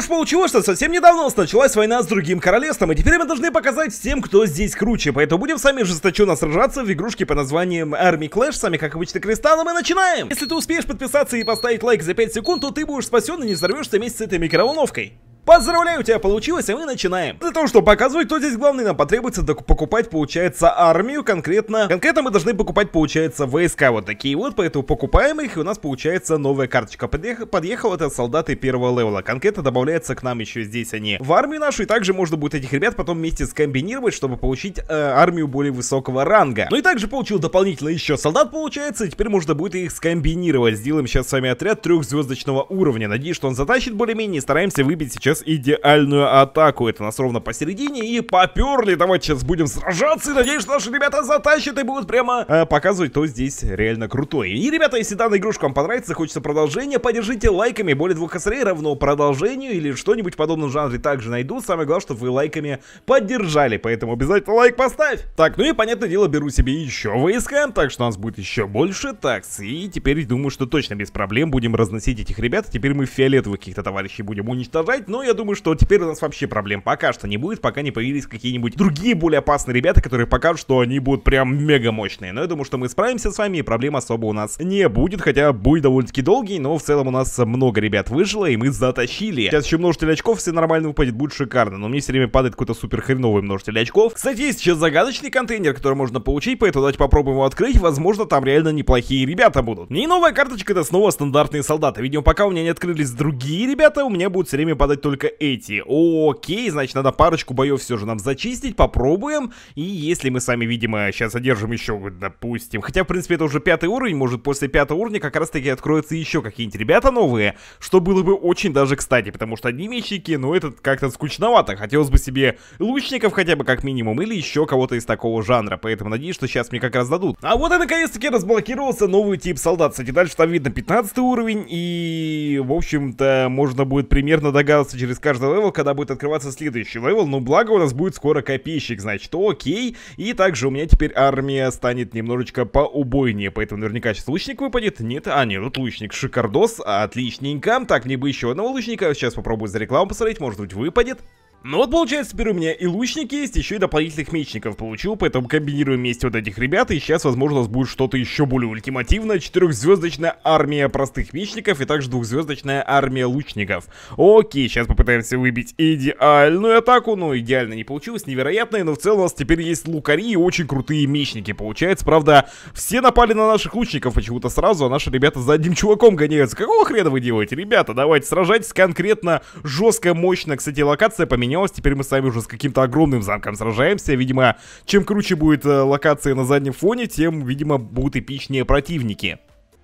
уж получилось, что совсем недавно у нас началась война с другим королевством, и теперь мы должны показать всем, кто здесь круче, поэтому будем сами жесточенно сражаться в игрушке по названием Army Clash, сами как обычно Кристаллом, и начинаем! Если ты успеешь подписаться и поставить лайк за 5 секунд, то ты будешь спасен и не взорвешься вместе с этой микроволновкой. Поздравляю, у тебя получилось, и мы начинаем. Для того, чтобы показывать, то здесь главное нам потребуется покупать, получается, армию конкретно. Конкретно мы должны покупать, получается, войска вот такие вот, поэтому покупаем их, и у нас получается новая карточка. Подъех... Подъехал это солдаты первого левела. Конкретно добавляется к нам еще здесь они в армию нашу, и также можно будет этих ребят потом вместе скомбинировать, чтобы получить э, армию более высокого ранга. Ну и также получил дополнительно еще солдат, получается, и теперь можно будет их скомбинировать. Сделаем сейчас с вами отряд трехзвездочного уровня. Надеюсь, что он затащит более-менее, стараемся выбить сейчас сейчас идеальную атаку. Это нас ровно посередине. И поперли. Давайте сейчас будем сражаться. И надеюсь, что наши ребята затащат и будут прямо э, показывать, то здесь реально крутой. И, ребята, если данная игрушка вам понравится, хочется продолжения, поддержите лайками. Более двух косарей равно продолжению или что-нибудь в подобном жанре также найду. Самое главное, чтобы вы лайками поддержали. Поэтому обязательно лайк поставь. Так, ну и, понятное дело, беру себе еще ВСКМ, так что у нас будет еще больше. Так, и теперь думаю, что точно без проблем будем разносить этих ребят. Теперь мы фиолетовых каких-то товарищей будем уничтожать. Но но ну, я думаю, что теперь у нас вообще проблем пока что не будет, пока не появились какие-нибудь другие более опасные ребята, которые покажут, что они будут прям мега мощные. Но я думаю, что мы справимся с вами, и проблем особо у нас не будет, хотя будет довольно-таки долгий, но в целом у нас много ребят выжило, и мы затащили. Сейчас еще множитель очков, все нормально выпадет, будет шикарно, но мне все время падает какой-то супер хреновый множитель очков. Кстати, есть сейчас загадочный контейнер, который можно получить, поэтому давайте попробуем его открыть, возможно, там реально неплохие ребята будут. И новая карточка это снова стандартные солдаты, видимо, пока у меня не открылись другие ребята, у меня будет все время падать только только эти. Окей, значит, надо парочку боев все же нам зачистить, попробуем. И если мы сами, видимо, сейчас одержим еще, допустим... Хотя, в принципе, это уже пятый уровень, может, после пятого уровня как раз-таки откроются еще какие-нибудь ребята новые, что было бы очень даже кстати, потому что одни мечники, ну, это как-то скучновато. Хотелось бы себе лучников хотя бы как минимум, или еще кого-то из такого жанра, поэтому надеюсь, что сейчас мне как раз дадут. А вот и наконец-таки разблокировался новый тип солдат. Кстати, дальше там видно 15 уровень, и, в общем-то, можно будет примерно догадываться, через каждый левел, когда будет открываться следующий левел. Но ну, благо у нас будет скоро копейщик, значит, окей. И также у меня теперь армия станет немножечко поубойнее, поэтому наверняка сейчас лучник выпадет. Нет, а нет, вот лучник, шикардос, отличненько. Так, мне бы еще одного лучника, сейчас попробую за рекламу посмотреть, может быть выпадет. Ну вот получается теперь у меня и лучники есть, еще и дополнительных мечников получил, поэтому комбинируем вместе вот этих ребят, и сейчас возможно у нас будет что-то еще более ультимативное. Четырехзвездочная армия простых мечников и также двухзвездочная армия лучников. Окей, сейчас попытаемся выбить идеальную атаку, но идеально не получилось, невероятное, но в целом у нас теперь есть лукари и очень крутые мечники получается. Правда, все напали на наших лучников почему-то сразу, а наши ребята за одним чуваком гоняются. Какого хрена вы делаете, ребята? Давайте сражайтесь конкретно, жестко, мощно. Кстати, локация поменялась поменялось. Теперь мы с вами уже с каким-то огромным замком сражаемся. Видимо, чем круче будет э, локация на заднем фоне, тем, видимо, будут эпичнее противники.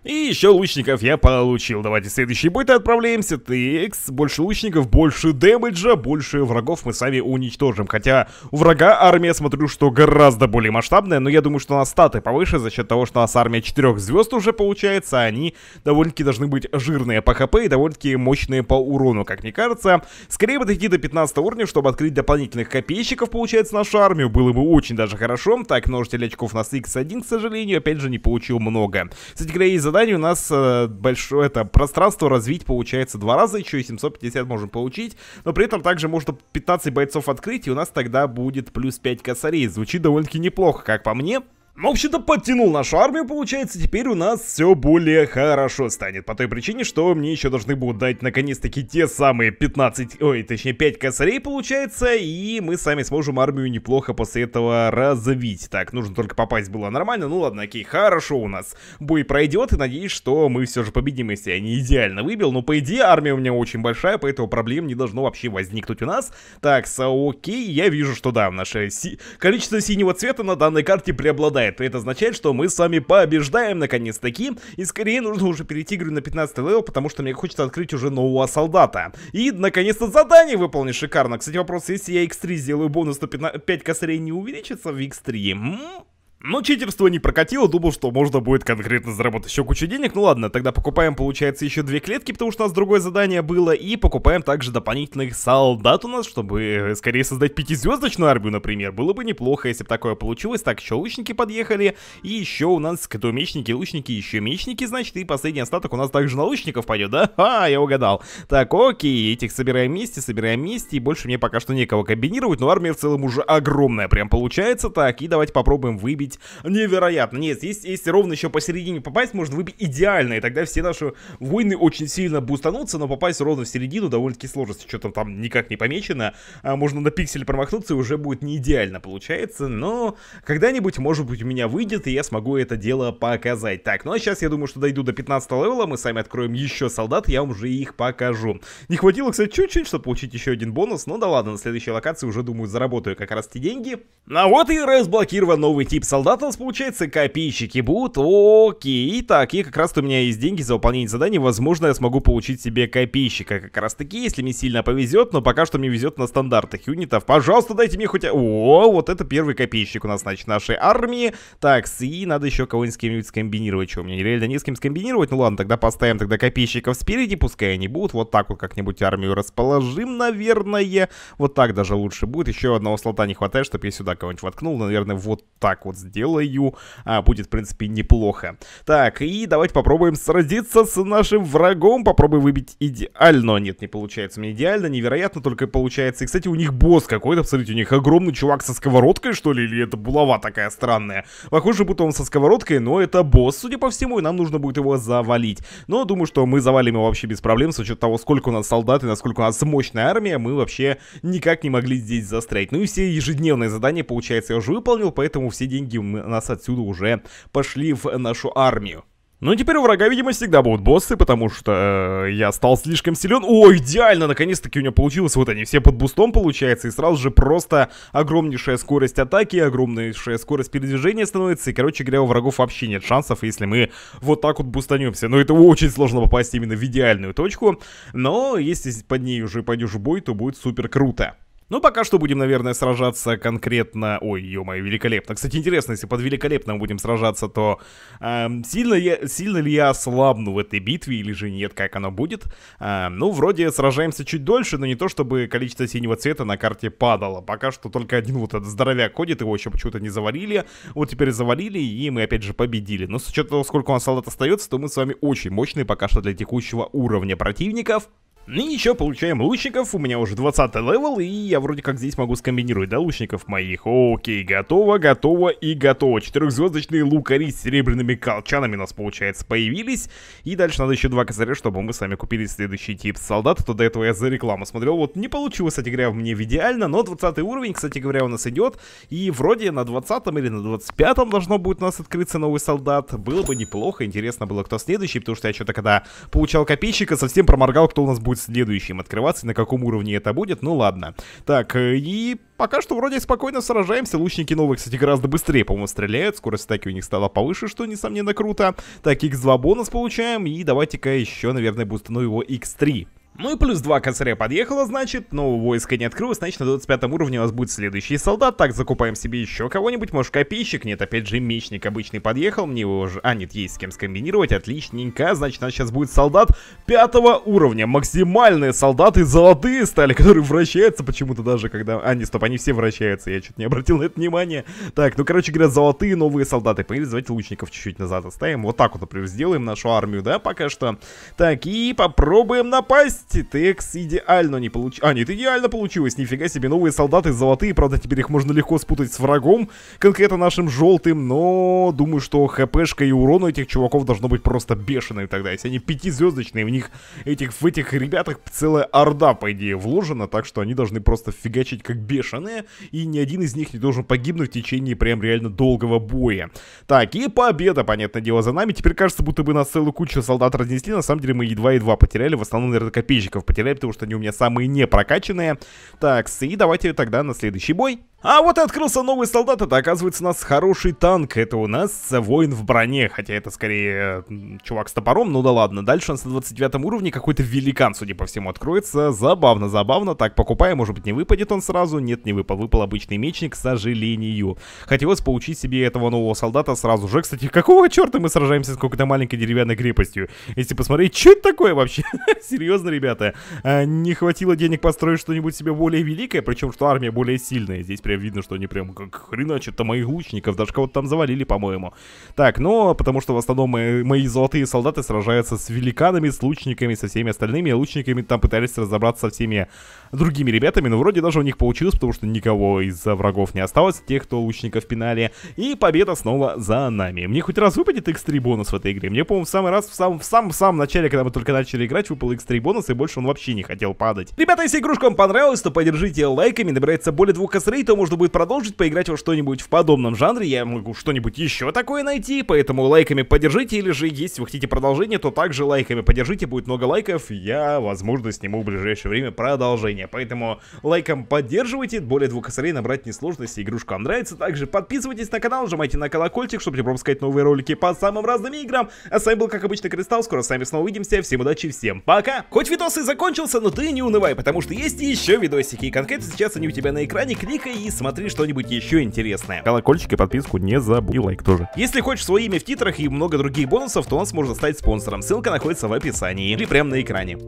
И еще лучников я получил. Давайте следующий бой-то отправляемся. Текс. Больше лучников, больше дэмэджа, больше врагов мы сами уничтожим. Хотя у врага армия, смотрю, что гораздо более масштабная. Но я думаю, что у нас статы повыше за счет того, что у нас армия 4 звезд уже получается. Они довольно-таки должны быть жирные по хп и довольно-таки мощные по урону, как мне кажется. Скорее бы дойти до 15 уровня, чтобы открыть дополнительных копейщиков, получается, нашу армию. Было бы очень даже хорошо. Так, множитель очков на X 1 к сожалению, опять же, не получил много. Кстати говоря, из заданий у нас э, большое это пространство развить получается два раза, еще и 750 можем получить, но при этом также можно 15 бойцов открыть, и у нас тогда будет плюс 5 косарей. Звучит довольно-таки неплохо, как по мне. Ну, вообще-то подтянул нашу армию, получается, теперь у нас все более хорошо станет. По той причине, что мне еще должны будут дать, наконец-таки, те самые 15, ой, точнее, 5 косарей, получается, и мы сами сможем армию неплохо после этого развить. Так, нужно только попасть было нормально, ну ладно, окей, хорошо у нас. Бой пройдет, и надеюсь, что мы все же победим, если я не идеально выбил, но по идее армия у меня очень большая, поэтому проблем не должно вообще возникнуть у нас. Так, окей, я вижу, что да, наше си количество синего цвета на данной карте преобладает побеждает. это означает, что мы с вами побеждаем наконец-таки. И скорее нужно уже перейти, говорю, на 15 левел, потому что мне хочется открыть уже нового солдата. И, наконец-то, задание выполнить шикарно. Кстати, вопрос, если я x3 сделаю бонус, то 5 косарей не увеличится в x3? М -м -м. Но читерство не прокатило, думал, что можно будет конкретно заработать еще кучу денег. Ну ладно, тогда покупаем, получается, еще две клетки, потому что у нас другое задание было. И покупаем также дополнительных солдат у нас, чтобы э, скорее создать пятизвездочную армию, например. Было бы неплохо, если бы такое получилось. Так, еще лучники подъехали. И еще у нас кто мечники, лучники, еще мечники, значит. И последний остаток у нас также на лучников пойдет, да? А, я угадал. Так, окей, этих собираем вместе, собираем вместе. И больше мне пока что некого комбинировать, но армия в целом уже огромная прям получается. Так, и давайте попробуем выбить выбить невероятно. Нет, если, если ровно еще посередине попасть, можно выбить идеально, и тогда все наши войны очень сильно бустанутся, но попасть ровно в середину довольно-таки сложно, что-то там никак не помечено. А можно на пиксель промахнуться, и уже будет не идеально получается, но когда-нибудь, может быть, у меня выйдет, и я смогу это дело показать. Так, ну а сейчас я думаю, что дойду до 15 левела, мы сами откроем еще солдат, я вам уже их покажу. Не хватило, кстати, чуть-чуть, чтобы получить еще один бонус, но ну да ладно, на следующей локации уже, думаю, заработаю как раз те деньги. А вот и разблокирован новый тип солдат солдат у нас получается, копейщики будут, окей, так, и как раз-то у меня есть деньги за выполнение заданий, возможно, я смогу получить себе копейщика, как раз-таки, если мне сильно повезет, но пока что мне везет на стандартах юнитов, пожалуйста, дайте мне хоть... О, вот это первый копейщик у нас, значит, нашей армии, так, и надо еще кого-нибудь с кем-нибудь скомбинировать, что, мне реально не с кем скомбинировать, ну ладно, тогда поставим тогда копейщиков спереди, пускай они будут, вот так вот как-нибудь армию расположим, наверное, вот так даже лучше будет, еще одного слота не хватает, чтобы я сюда кого-нибудь воткнул, наверное, вот так вот сделаю, а, будет, в принципе, неплохо. Так, и давайте попробуем сразиться с нашим врагом. Попробую выбить идеально. Нет, не получается мне идеально, невероятно только получается. И, кстати, у них босс какой-то, посмотрите, у них огромный чувак со сковородкой, что ли, или это булава такая странная. Похоже, будто он со сковородкой, но это босс, судя по всему, и нам нужно будет его завалить. Но думаю, что мы завалим его вообще без проблем, с учетом того, сколько у нас солдат и насколько у нас мощная армия, мы вообще никак не могли здесь застрять. Ну и все ежедневные задания, получается, я уже выполнил, поэтому все деньги видим, нас отсюда уже пошли в нашу армию. Ну и теперь у врага, видимо, всегда будут боссы, потому что э, я стал слишком силен. О, идеально, наконец-таки у меня получилось. Вот они все под бустом, получается, и сразу же просто огромнейшая скорость атаки, огромнейшая скорость передвижения становится. И, короче говоря, у врагов вообще нет шансов, если мы вот так вот бустанемся. Но ну, это очень сложно попасть именно в идеальную точку. Но если под ней уже пойдешь в бой, то будет супер круто. Но ну, пока что будем, наверное, сражаться конкретно... Ой, ё-моё, великолепно. Кстати, интересно, если под великолепным будем сражаться, то э, сильно, я, сильно ли я ослабну в этой битве или же нет, как оно будет? Э, ну, вроде сражаемся чуть дольше, но не то, чтобы количество синего цвета на карте падало. Пока что только один вот этот здоровяк ходит, его еще почему-то не завалили. Вот теперь завалили, и мы опять же победили. Но с учетом того, сколько у нас солдат остается, то мы с вами очень мощные пока что для текущего уровня противников. Ну и еще получаем лучников, у меня уже 20 левел, и я вроде как здесь могу скомбинировать, да, лучников моих. Окей, готово, готово и готово. Четырехзвездочные лукари с серебряными колчанами у нас, получается, появились. И дальше надо еще два косаря, чтобы мы сами купили следующий тип солдат, то до этого я за рекламу смотрел. Вот не получилось, кстати говоря, мне в идеально, но 20 уровень, кстати говоря, у нас идет. И вроде на 20 или на 25 должно будет у нас открыться новый солдат. Было бы неплохо, интересно было, кто следующий, потому что я что-то когда получал копейщика, совсем проморгал, кто у нас будет будет следующим открываться, на каком уровне это будет, ну ладно. Так, э, и пока что вроде спокойно сражаемся. Лучники новые, кстати, гораздо быстрее, по-моему, стреляют. Скорость атаки у них стала повыше, что, несомненно, круто. Так, x2 бонус получаем. И давайте-ка еще, наверное, бустану его x3. Ну и плюс 2 косаря подъехало, значит, нового войска не открылось, значит, на 25 уровне у нас будет следующий солдат. Так, закупаем себе еще кого-нибудь, может, копейщик? Нет, опять же, мечник обычный подъехал, мне его уже... А, нет, есть с кем скомбинировать, отличненько. Значит, у нас сейчас будет солдат 5 уровня. Максимальные солдаты золотые стали, которые вращаются почему-то даже, когда... А, не, стоп, они все вращаются, я что-то не обратил на это внимание. Так, ну, короче говоря, золотые новые солдаты. поняли, давайте лучников чуть-чуть назад оставим. Вот так вот, например, сделаем нашу армию, да, пока что. Так, и попробуем напасть. TX идеально не получилось. А, нет, идеально получилось. Нифига себе, новые солдаты золотые. Правда, теперь их можно легко спутать с врагом, конкретно нашим желтым. Но думаю, что хпшка и урон у этих чуваков должно быть просто бешеные тогда. Если они пятизвездочные, в них этих, в этих ребятах целая орда, по идее, вложена. Так что они должны просто фигачить как бешеные. И ни один из них не должен погибнуть в течение прям реально долгого боя. Так, и победа, понятное дело, за нами. Теперь кажется, будто бы нас целую кучу солдат разнесли. На самом деле мы едва-едва потеряли. В основном, наверное, копейки подписчиков потеряю потому что они у меня самые непрокачанные. Так, и давайте тогда на следующий бой. А вот и открылся новый солдат, это оказывается у нас хороший танк, это у нас воин в броне, хотя это скорее э, чувак с топором, ну да ладно. Дальше у нас на 29 уровне какой-то великан, судя по всему, откроется, забавно, забавно, так, покупаем, может быть не выпадет он сразу, нет, не выпал, выпал обычный мечник, к сожалению. Хотелось получить себе этого нового солдата сразу же, кстати, какого черта мы сражаемся с какой-то маленькой деревянной крепостью? Если посмотреть, что это такое вообще? Серьезно, ребята, а, не хватило денег построить что-нибудь себе более великое, причем что армия более сильная здесь прям видно, что они прям как хреначат-то моих лучников, даже кого-то там завалили, по-моему. Так, но ну, потому что в основном мои, мои золотые солдаты сражаются с великанами, с лучниками, со всеми остальными, а лучниками там пытались разобраться со всеми другими ребятами, но вроде даже у них получилось, потому что никого из врагов не осталось, тех, кто лучников пинали, и победа снова за нами. Мне хоть раз выпадет X3 бонус в этой игре? Мне, по-моему, в самый раз, в самом, в самом, в самом начале, когда мы только начали играть, выпал X3 бонус, и больше он вообще не хотел падать. Ребята, если игрушка вам понравилась, то поддержите лайками, набирается более двух косрей, то можно будет продолжить, поиграть во что-нибудь в подобном жанре. Я могу что-нибудь еще такое найти, поэтому лайками поддержите. Или же, если вы хотите продолжение, то также лайками поддержите. Будет много лайков. Я, возможно, сниму в ближайшее время продолжение. Поэтому лайком поддерживайте. Более двух косарей набрать несложно, если игрушка вам нравится. Также подписывайтесь на канал, нажимайте на колокольчик, чтобы не пропускать новые ролики по самым разным играм. А с вами был, как обычно, Кристалл. Скоро с вами снова увидимся. Всем удачи, всем пока! Хоть видос и закончился, но ты не унывай, потому что есть еще видосики. И конкретно сейчас они у тебя на экране. Кликай смотри что-нибудь еще интересное. Колокольчик и подписку не забудь. И лайк тоже. Если хочешь свое имя в титрах и много других бонусов, то нас можно стать спонсором. Ссылка находится в описании или прямо на экране.